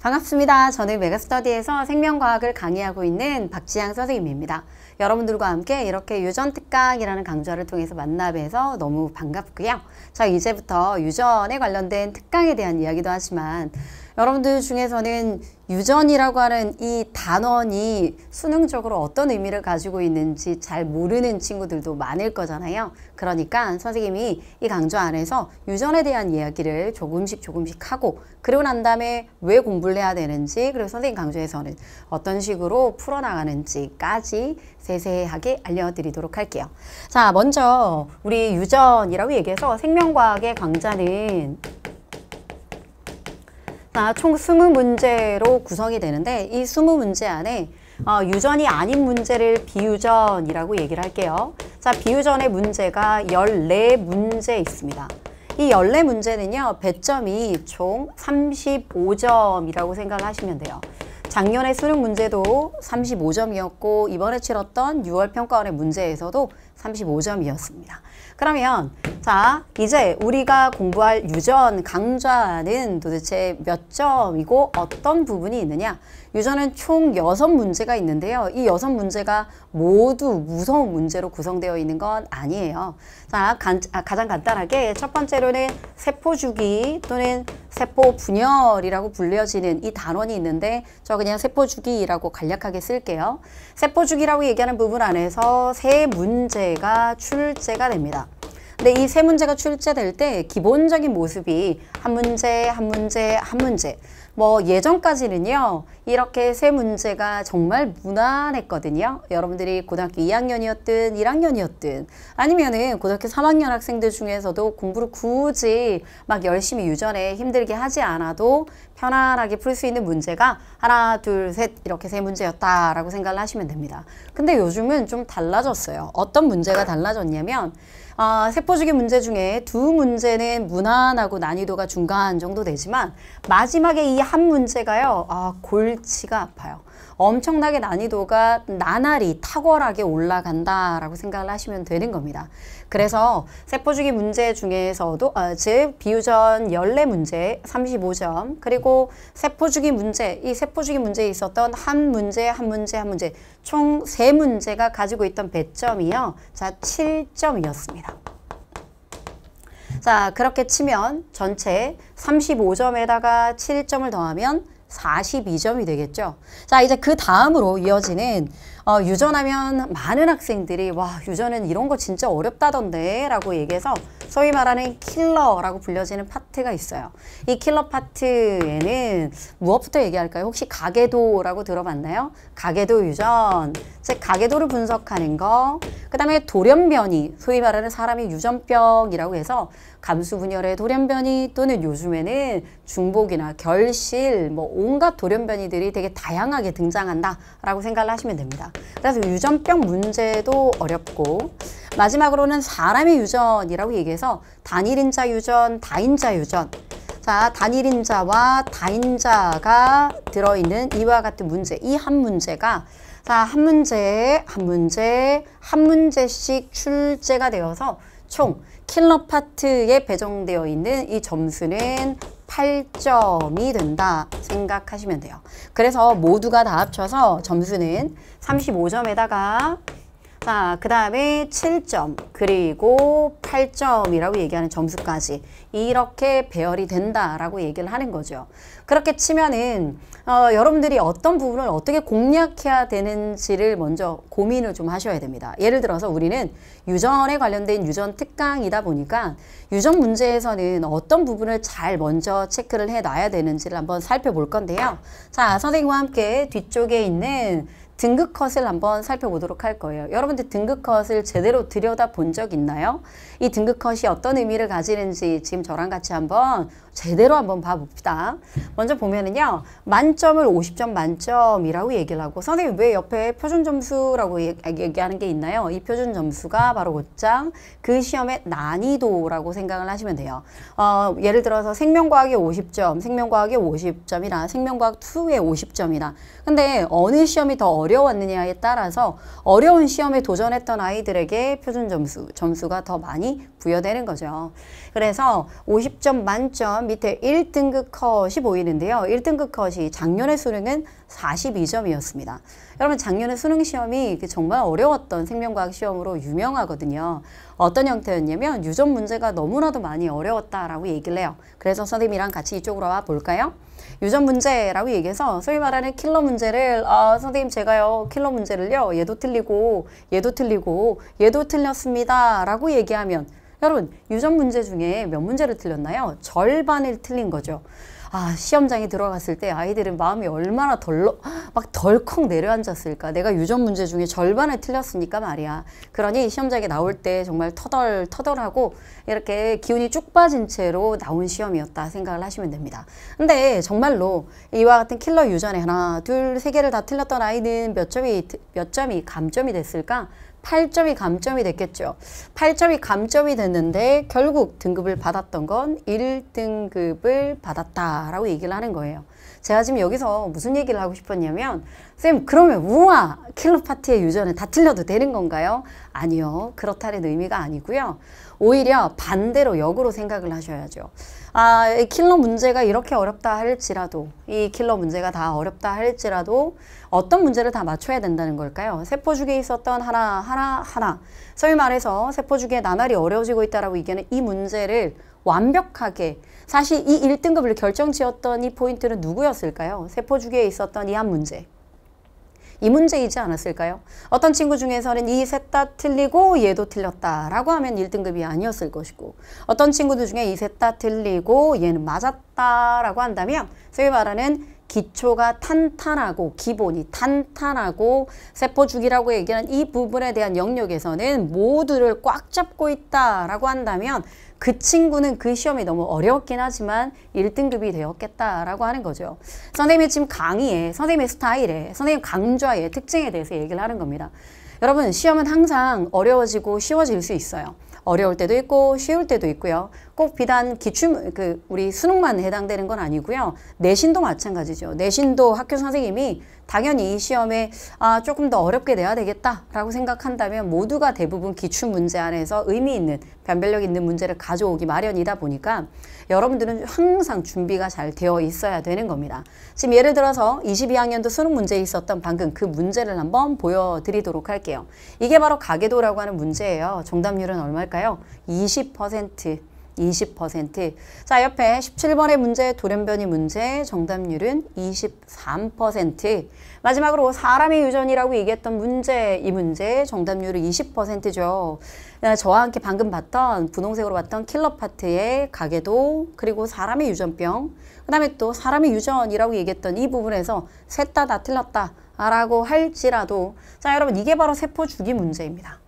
반갑습니다. 저는 메가스터디에서 생명과학을 강의하고 있는 박지향 선생님입니다. 여러분들과 함께 이렇게 유전특강이라는 강좌를 통해서 만나뵈서 너무 반갑고요. 자 이제부터 유전에 관련된 특강에 대한 이야기도 하지만 여러분들 중에서는 유전이라고 하는 이 단원이 수능적으로 어떤 의미를 가지고 있는지 잘 모르는 친구들도 많을 거잖아요. 그러니까 선생님이 이 강좌 안에서 유전에 대한 이야기를 조금씩 조금씩 하고 그리고 난 다음에 왜 공부를 해야 되는지 그리고 선생님 강좌에서는 어떤 식으로 풀어나가는지까지 세세하게 알려드리도록 할게요. 자, 먼저 우리 유전이라고 얘기해서 생명과학의 강좌는 자, 총 20문제로 구성이 되는데 이 20문제 안에 어, 유전이 아닌 문제를 비유전이라고 얘기를 할게요. 자, 비유전의 문제가 14문제 있습니다. 이 14문제는요, 배점이 총 35점이라고 생각 하시면 돼요. 작년에 수능 문제도 35점이었고 이번에 치렀던 6월 평가원의 문제에서도 35점이었습니다. 그러면 자 이제 우리가 공부할 유전 강좌는 도대체 몇 점이고 어떤 부분이 있느냐 유전은 총 6문제가 있는데요. 이 6문제가 모두 무서운 문제로 구성되어 있는 건 아니에요. 자 간, 아, 가장 간단하게 첫 번째로는 세포주기 또는 세포분열이라고 불려지는 이 단원이 있는데 저 그냥 세포주기라고 간략하게 쓸게요. 세포주기라고 얘기하는 부분 안에서 세 문제 문제가 출제가 됩니다. 근데 이 세 문제가 출제될 때 기본적인 모습이 한 문제, 한 문제, 한 문제 뭐 예전까지는요 이렇게 세 문제가 정말 무난했거든요 여러분들이 고등학교 2학년이었든 1학년이었든 아니면은 고등학교 3학년 학생들 중에서도 공부를 굳이 막 열심히 유전에 힘들게 하지 않아도 편안하게 풀 수 있는 문제가 하나, 둘, 셋 이렇게 세 문제였다라고 생각을 하시면 됩니다. 근데 요즘은 좀 달라졌어요. 어떤 문제가 달라졌냐면 어, 세포주기 문제 중에 두 문제는 무난하고 난이도가 중간 정도 되지만 마지막에 이 한 문제가요. 아, 골치가 아파요. 엄청나게 난이도가 나날이 탁월하게 올라간다라고 생각을 하시면 되는 겁니다. 그래서 세포주기 문제 중에서도 아, 즉 비유전 연례 문제 35점 그리고 세포주기 문제 이 세포주기 문제에 있었던 한 문제 한 문제 한 문제 총 세 문제가 가지고 있던 배점이요. 자 7점이었습니다. 자 그렇게 치면 전체 35점에다가 7점을 더하면 42점이 되겠죠. 자, 이제 그 다음으로 이어지는 어, 유전하면 많은 학생들이 와, 유전은 이런 거 진짜 어렵다던데 라고 얘기해서 소위 말하는 킬러라고 불려지는 파트가 있어요. 이 킬러 파트에는 무엇부터 얘기할까요? 혹시 가계도라고 들어봤나요? 가계도 유전, 즉 가계도를 분석하는 거, 그다음에 돌연변이 소위 말하는 사람이 유전병이라고 해서 감수 분열의 돌연변이 또는 요즘에는 중복이나 결실 뭐 온갖 돌연변이들이 되게 다양하게 등장한다라고 생각을 하시면 됩니다. 그래서 유전병 문제도 어렵고 마지막으로는 사람의 유전이라고 얘기해서 단일인자 유전, 다인자 유전 자, 단일인자와 다인자가 들어있는 이와 같은 문제, 이 한 문제가 자, 한 문제, 한 문제, 한 문제씩 출제가 되어서 총 킬러파트에 배정되어 있는 이 점수는 8점이 된다 생각하시면 돼요. 그래서 모두가 다 합쳐서 점수는 35점에다가 자, 그 다음에 7점, 그리고 8점이라고 얘기하는 점수까지 이렇게 배열이 된다라고 얘기를 하는 거죠. 그렇게 치면은 어, 여러분들이 어떤 부분을 어떻게 공략해야 되는지를 먼저 고민을 좀 하셔야 됩니다. 예를 들어서 우리는 유전에 관련된 유전 특강이다 보니까 유전 문제에서는 어떤 부분을 잘 먼저 체크를 해놔야 되는지를 한번 살펴볼 건데요. 자, 선생님과 함께 뒤쪽에 있는 등급 컷을 한번 살펴보도록 할 거예요. 여러분들 등급 컷을 제대로 들여다 본 적 있나요? 이 등급 컷이 어떤 의미를 가지는지 지금 저랑 같이 한번 제대로 한번 봐봅시다. 먼저 보면은요. 만점을 50점 만점이라고 얘기를 하고 선생님 왜 옆에 표준 점수라고 얘기하는 게 있나요? 이 표준 점수가 바로 곧장 그 시험의 난이도라고 생각을 하시면 돼요. 어, 예를 들어서 생명과학이 50점, 생명과학이 50점이나 생명과학 2에 50점이나 근데 어느 시험이 더 어려웠느냐에 따라서 어려운 시험에 도전했던 아이들에게 표준 점수, 점수가 더 많이 부여되는 거죠. 그래서 50점 만점 보면 밑에 1등급 컷이 보이는데요. 1등급 컷이 작년에 수능은 42점이었습니다. 여러분 작년에 수능 시험이 그 정말 어려웠던 생명과학 시험으로 유명하거든요. 어떤 형태였냐면 유전 문제가 너무나도 많이 어려웠다라고 얘기를 해요. 그래서 선생님이랑 같이 이쪽으로 와 볼까요? 유전 문제라고 얘기해서 소위 말하는 킬러 문제를 아 선생님 제가요 킬러 문제를요 얘도 틀리고 얘도 틀리고 얘도 틀렸습니다 라고 얘기하면 여러분 유전 문제 중에 몇 문제를 틀렸나요? 절반을 틀린 거죠. 아 시험장에 들어갔을 때 아이들은 마음이 얼마나 덜러, 막 덜컥 내려앉았을까 내가 유전 문제 중에 절반을 틀렸으니까 말이야 그러니 시험장에 나올 때 정말 터덜 터덜하고 이렇게 기운이 쭉 빠진 채로 나온 시험이었다 생각을 하시면 됩니다 근데 정말로 이와 같은 킬러 유전에 하나 둘 세 개를 다 틀렸던 아이는 몇 점이 몇 점이 감점이 됐을까 8점이 감점이 됐겠죠. 8점이 감점이 됐는데 결국 등급을 받았던 건 1등급을 받았다라고 얘기를 하는 거예요. 제가 지금 여기서 무슨 얘기를 하고 싶었냐면 쌤 그러면 우와 킬러파티의 유전에 다 틀려도 되는 건가요? 아니요 그렇다는 의미가 아니고요 오히려 반대로 역으로 생각을 하셔야죠 아 킬러 문제가 이렇게 어렵다 할지라도 이 킬러 문제가 다 어렵다 할지라도 어떤 문제를 다 맞춰야 된다는 걸까요? 세포주기에 있었던 하나 하나 하나 소위 말해서 세포주기에 나날이 어려워지고 있다라고 이기는 이 문제를 완벽하게 사실 이 1등급을 결정지었던 이 포인트는 누구였을까요? 세포주기에 있었던 이 한 문제 이 문제이지 않았을까요? 어떤 친구 중에서는 이 셋 다 틀리고 얘도 틀렸다라고 하면 1등급이 아니었을 것이고 어떤 친구들 중에 이 셋 다 틀리고 얘는 맞았다라고 한다면 소위 말하는 기초가 탄탄하고 기본이 탄탄하고 세포주기라고 얘기하는 이 부분에 대한 영역에서는 모두를 꽉 잡고 있다라고 한다면 그 친구는 그 시험이 너무 어렵긴 하지만 1등급이 되었겠다라고 하는 거죠. 선생님이 지금 강의에, 선생님의 스타일에, 선생님 강좌의 특징에 대해서 얘기를 하는 겁니다. 여러분 시험은 항상 어려워지고 쉬워질 수 있어요. 어려울 때도 있고 쉬울 때도 있고요. 꼭 비단 기출 그 우리 수능만 해당되는 건 아니고요. 내신도 마찬가지죠. 내신도 학교 선생님이 당연히 이 시험에 아, 조금 더 어렵게 내야 되겠다라고 생각한다면 모두가 대부분 기출 문제 안에서 의미 있는 변별력 있는 문제를 가져오기 마련이다 보니까 여러분들은 항상 준비가 잘 되어 있어야 되는 겁니다. 지금 예를 들어서 22학년도 수능 문제에 있었던 방금 그 문제를 한번 보여드리도록 할게요. 이게 바로 가계도라고 하는 문제예요. 정답률은 얼마일까요? 20% 20%. 자, 옆에 17번의 문제, 돌연변이 문제, 정답률은 23%. 마지막으로 사람의 유전이라고 얘기했던 문제, 이 문제, 정답률은 20%죠. 아, 저와 함께 방금 봤던, 분홍색으로 봤던 킬러 파트의 가게도 그리고 사람의 유전병, 그 다음에 또 사람의 유전이라고 얘기했던 이 부분에서 셋 다 다 틀렸다. 라고 할지라도 자 여러분 이게 바로 세포 주기 문제입니다.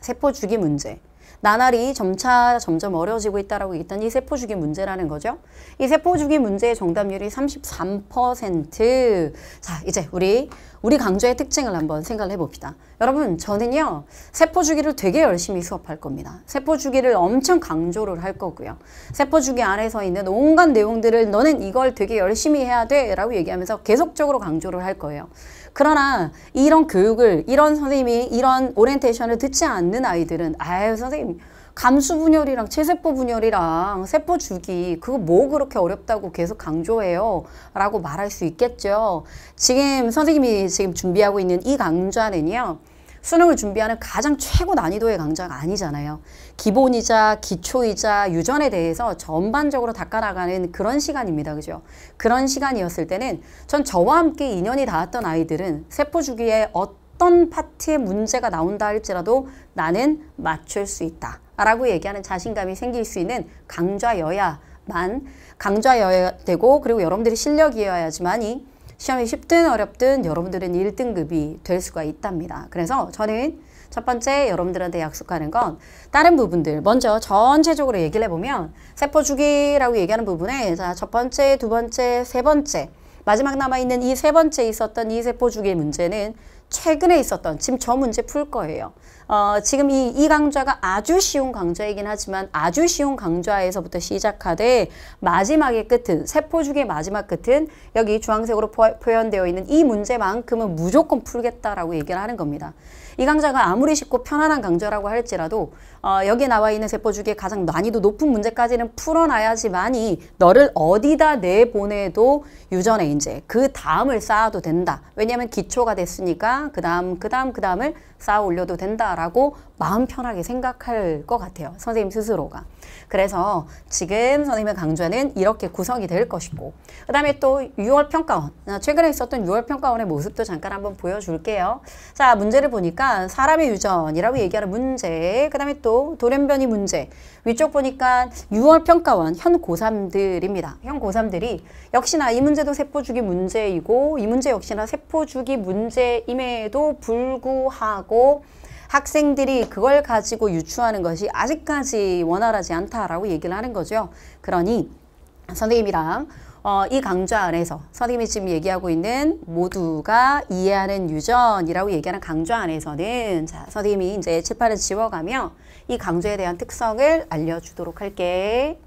세포 주기 문제. 나날이 점차 점점 어려워지고 있다라고 했던 이 세포 주기 문제라는 거죠. 이 세포 주기 문제의 정답률이 33%. 자, 이제 우리 우리 강좌의 특징을 한번 생각을 해봅시다. 여러분, 저는요. 세포 주기를 되게 열심히 수업할 겁니다. 세포 주기를 엄청 강조를 할 거고요. 세포 주기 안에서 있는 온갖 내용들을 너는 이걸 되게 열심히 해야 돼라고 얘기하면서 계속적으로 강조를 할 거예요. 그러나 이런 교육을 이런 선생님이 이런 오리엔테이션을 듣지 않는 아이들은 아유 선생님 감수 분열이랑 체세포 분열이랑 세포 주기 그거 뭐 그렇게 어렵다고 계속 강조해요 라고 말할 수 있겠죠 지금 선생님이 지금 준비하고 있는 이 강좌는요 수능을 준비하는 가장 최고 난이도의 강좌가 아니잖아요. 기본이자 기초이자 유전에 대해서 전반적으로 닦아나가는 그런 시간입니다. 그죠? 그런 시간이었을 때는 전 저와 함께 인연이 닿았던 아이들은 세포주기에 어떤 파트의 문제가 나온다 할지라도 나는 맞출 수 있다. 라고 얘기하는 자신감이 생길 수 있는 강좌여야만 강좌여야 되고 그리고 여러분들이 실력이어야지만이 시험이 쉽든 어렵든 여러분들은 1등급이 될 수가 있답니다. 그래서 저는 첫 번째 여러분들한테 약속하는 건 다른 부분들 먼저 전체적으로 얘기를 해보면 세포주기라고 얘기하는 부분에 자, 첫 번째, 두 번째, 세 번째 마지막 남아있는 이 세 번째 있었던 이 세포주기 문제는 최근에 있었던 지금 저 문제 풀 거예요. 어, 지금 이, 이 강좌가 아주 쉬운 강좌이긴 하지만 아주 쉬운 강좌에서부터 시작하되 마지막의 끝은 세포중의 마지막 끝은 여기 주황색으로 포, 표현되어 있는 이 문제만큼은 무조건 풀겠다라고 얘기를 하는 겁니다. 이 강좌가 아무리 쉽고 편안한 강좌라고 할지라도 어, 여기 에 나와 있는 세포주기의 가장 난이도 높은 문제까지는 풀어놔야지만이 너를 어디다 내보내도 유전에 이제 그 다음을 쌓아도 된다. 왜냐하면 기초가 됐으니까 그 다음 그 다음 그 다음을 쌓아 올려도 된다라고 마음 편하게 생각할 것 같아요. 선생님 스스로가. 그래서 지금 선생님의 강좌는 이렇게 구성이 될 것이고 그 다음에 또 6월 평가원 아, 최근에 있었던 6월 평가원의 모습도 잠깐 한번 보여줄게요. 자 문제를 보니까 사람의 유전이라고 얘기하는 문제 그 다음에 또 돌연변이 문제 위쪽 보니까 6월 평가원 현 고3들입니다. 현 고3들이 역시나 이 문제도 세포주기 문제이고 이 문제 역시나 세포주기 문제임에도 불구하고 하고 학생들이 그걸 가지고 유추하는 것이 아직까지 원활하지 않다라고 얘기를 하는 거죠. 그러니 선생님이랑 어, 이 강좌 안에서 선생님이 지금 얘기하고 있는 모두가 이해하는 유전이라고 얘기하는 강좌 안에서는 자, 선생님이 이제 칠판을 지워가며 이 강좌에 대한 특성을 알려주도록 할게.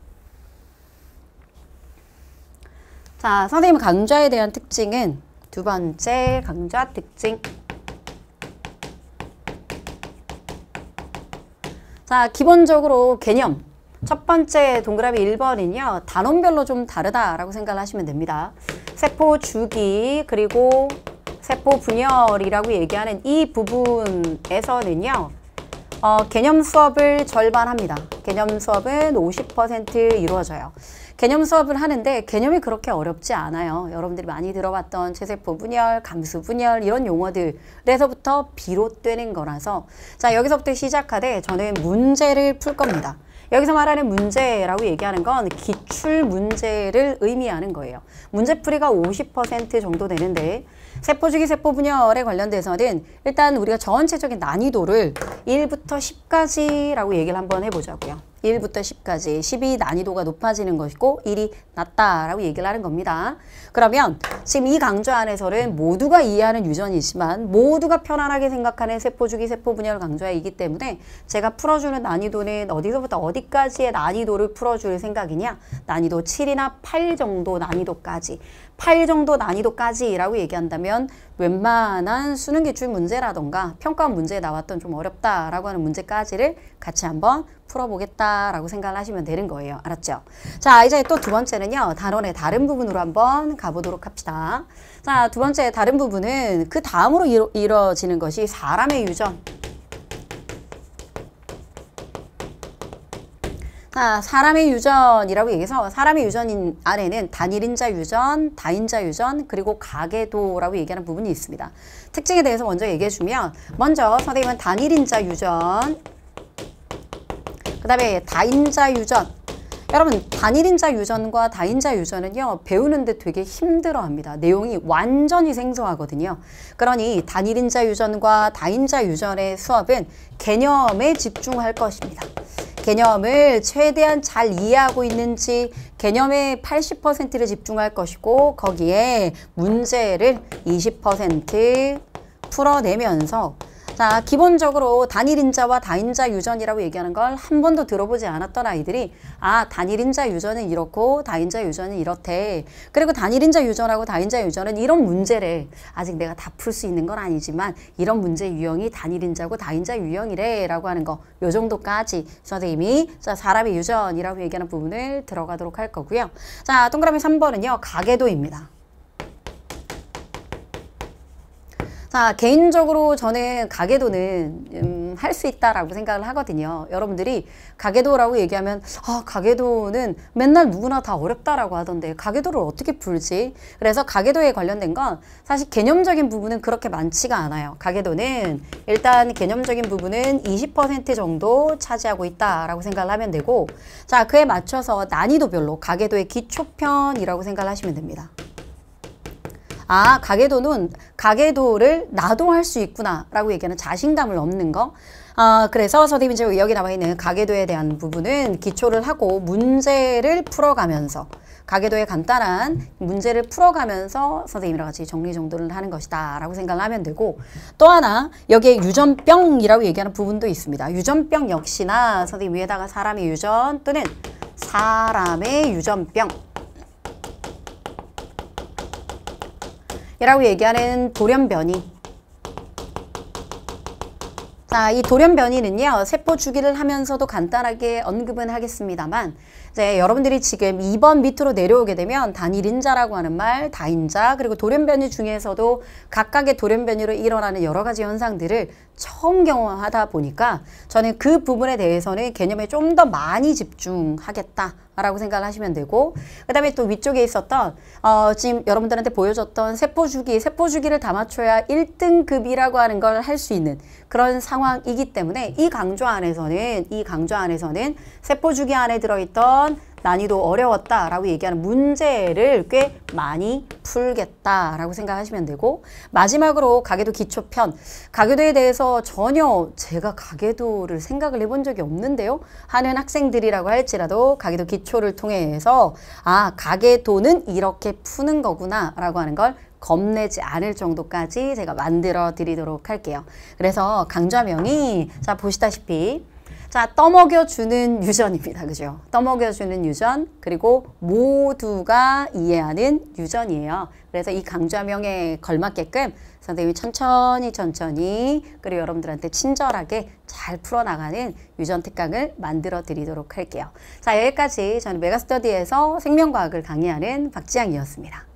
자, 선생님 강좌에 대한 특징은 두 번째 강좌 특징. 자, 기본적으로 개념. 첫 번째 동그라미 1번은요. 단원별로 좀 다르다라고 생각 하시면 됩니다. 세포 주기 그리고 세포 분열이라고 얘기하는 이 부분에서는요. 어, 개념 수업을 절반 합니다. 개념 수업은 50% 이루어져요. 개념 수업을 하는데 개념이 그렇게 어렵지 않아요. 여러분들이 많이 들어봤던 체세포 분열, 감수 분열 이런 용어들에서부터 비롯되는 거라서 자 여기서부터 시작하되 저는 문제를 풀 겁니다. 여기서 말하는 문제라고 얘기하는 건 기출 문제를 의미하는 거예요. 문제풀이가 50% 정도 되는데 세포 주기 세포 분열에 관련돼서는 일단 우리가 전체적인 난이도를 1부터 10까지라고 얘기를 한번 해보자고요. 1부터 10까지 10이 난이도가 높아지는 것이고 1이 낮다라고 얘기를 하는 겁니다. 그러면 지금 이 강좌 안에서는 모두가 이해하는 유전이지만 모두가 편안하게 생각하는 세포주기 세포분열 강좌이기 때문에 제가 풀어주는 난이도는 어디서부터 어디까지의 난이도를 풀어줄 생각이냐 난이도 7이나 8 정도 난이도까지 8 정도 난이도까지라고 얘기한다면 웬만한 수능 기출 문제라던가 평가 문제에 나왔던 좀 어렵다라고 하는 문제까지를 같이 한번 풀어보겠다라고 생각 하시면 되는 거예요. 알았죠? 자, 이제 또 두 번째는요. 단원의 다른 부분으로 한번 가보도록 합시다. 자, 두 번째 다른 부분은 그 다음으로 이루, 이루어지는 것이 사람의 유전. 자, 사람의 유전이라고 얘기해서 사람의 유전인 안에는 단일인자 유전, 다인자 유전, 그리고 가계도라고 얘기하는 부분이 있습니다. 특징에 대해서 먼저 얘기해주면 먼저 선생님은 단일인자 유전 그 다음에 다인자 유전 여러분 단일인자 유전과 다인자 유전은요 배우는데 되게 힘들어합니다. 내용이 완전히 생소하거든요. 그러니 단일인자 유전과 다인자 유전의 수업은 개념에 집중할 것입니다. 개념을 최대한 잘 이해하고 있는지 개념의 80%를 집중할 것이고 거기에 문제를 20% 풀어내면서 자, 기본적으로 단일인자와 다인자 유전이라고 얘기하는 걸 한 번도 들어보지 않았던 아이들이 아, 단일인자 유전은 이렇고 다인자 유전은 이렇대. 그리고 단일인자 유전하고 다인자 유전은 이런 문제래. 아직 내가 다 풀 수 있는 건 아니지만 이런 문제 유형이 단일인자고 다인자 유형이래 라고 하는 거 요 정도까지 선생님이 자, 사람의 유전이라고 얘기하는 부분을 들어가도록 할 거고요. 자, 동그라미 3번은요. 가계도입니다. 자, 아, 개인적으로 저는 가계도는 음, 할 수 있다라고 생각을 하거든요. 여러분들이 가계도라고 얘기하면 아, 가계도는 맨날 누구나 다 어렵다라고 하던데 가계도를 어떻게 풀지? 그래서 가계도에 관련된 건 사실 개념적인 부분은 그렇게 많지가 않아요. 가계도는 일단 개념적인 부분은 20% 정도 차지하고 있다라고 생각을 하면 되고 자, 그에 맞춰서 난이도별로 가계도의 기초편이라고 생각을 하시면 됩니다. 아 가계도는 가계도를 나도 할 수 있구나 라고 얘기하는 자신감을 얻는 거 아, 그래서 선생님이 지금 여기 나와 있는 가계도에 대한 부분은 기초를 하고 문제를 풀어가면서 가계도의 간단한 문제를 풀어가면서 선생님이랑 같이 정리정돈을 하는 것이다 라고 생각을 하면 되고 또 하나 여기에 유전병이라고 얘기하는 부분도 있습니다 유전병 역시나 선생님 위에다가 사람의 유전 또는 사람의 유전병 이라고 얘기하는 돌연변이 자, 이 돌연변이는요. 세포 주기를 하면서도 간단하게 언급은 하겠습니다만 이제 여러분들이 지금 2번 밑으로 내려오게 되면 단일인자라고 하는 말, 다인자, 그리고 돌연변이 중에서도 각각의 돌연변이로 일어나는 여러 가지 현상들을 처음 경험하다 보니까 저는 그 부분에 대해서는 개념에 좀 더 많이 집중하겠다라고 생각을 하시면 되고 그 다음에 또 위쪽에 있었던 어, 지금 여러분들한테 보여줬던 세포주기, 세포주기를 다 맞춰야 1등급이라고 하는 걸 할 수 있는 그런 상황이기 때문에 이 강좌 안에서는 이 강좌 안에서는 세포주기 안에 들어있던 난이도 어려웠다라고 얘기하는 문제를 꽤 많이 풀겠다라고 생각하시면 되고 마지막으로 가계도 기초편 가계도에 대해서 전혀 제가 가계도를 생각을 해본 적이 없는데요 하는 학생들이라고 할지라도 가계도 기초를 통해서 아 가계도는 이렇게 푸는 거구나 라고 하는 걸 겁내지 않을 정도까지 제가 만들어 드리도록 할게요 그래서 강좌명이 자 보시다시피 자, 떠먹여주는 유전입니다. 그죠? 떠먹여주는 유전, 그리고 모두가 이해하는 유전이에요. 그래서 이 강좌명에 걸맞게끔 선생님이 천천히 천천히 그리고 여러분들한테 친절하게 잘 풀어나가는 유전 특강을 만들어 드리도록 할게요. 자, 여기까지 저는 메가스터디에서 생명과학을 강의하는 박지향이었습니다.